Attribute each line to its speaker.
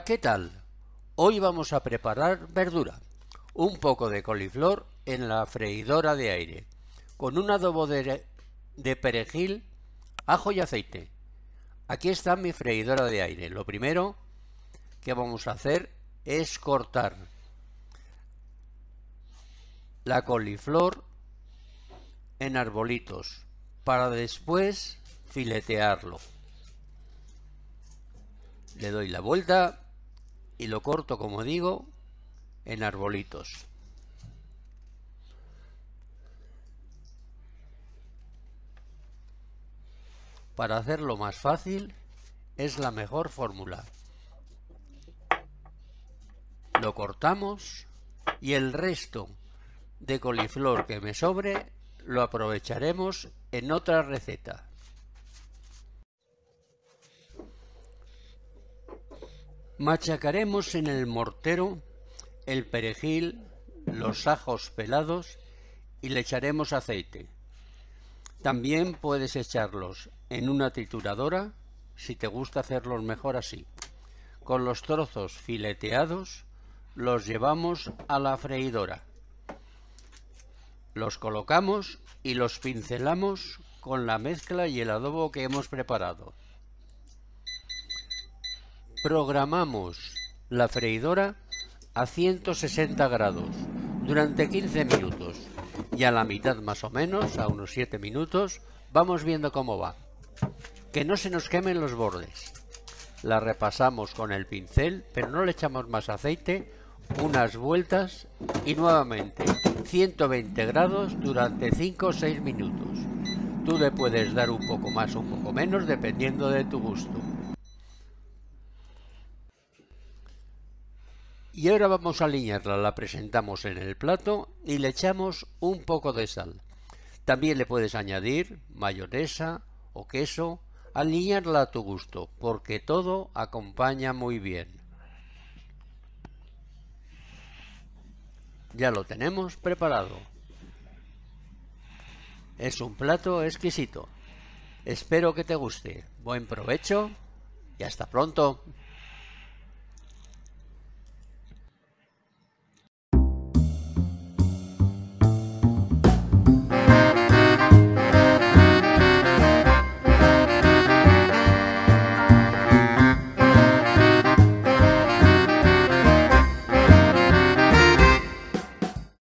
Speaker 1: ¿qué tal? Hoy vamos a preparar verdura. Un poco de coliflor en la freidora de aire, con un adobo de, perejil, ajo y aceite. Aquí está mi freidora de aire. Lo primero que vamos a hacer es cortar la coliflor en arbolitos para después filetearlo le doy la vuelta y lo corto, como digo, en arbolitos. Para hacerlo más fácil es la mejor fórmula. Lo cortamos y el resto de coliflor que me sobre lo aprovecharemos en otra receta. Machacaremos en el mortero el perejil, los ajos pelados y le echaremos aceite. También puedes echarlos en una trituradora si te gusta hacerlos mejor así. Con los trozos fileteados los llevamos a la freidora. Los colocamos y los pincelamos con la mezcla y el adobo que hemos preparado programamos la freidora a 160 grados durante 15 minutos y a la mitad más o menos, a unos 7 minutos, vamos viendo cómo va. Que no se nos quemen los bordes. La repasamos con el pincel, pero no le echamos más aceite, unas vueltas y nuevamente 120 grados durante 5 o 6 minutos. Tú le puedes dar un poco más, o un poco menos, dependiendo de tu gusto. Y ahora vamos a aliñarla, la presentamos en el plato y le echamos un poco de sal. También le puedes añadir mayonesa o queso, aliñarla a tu gusto, porque todo acompaña muy bien. Ya lo tenemos preparado. Es un plato exquisito. Espero que te guste. Buen provecho y hasta pronto.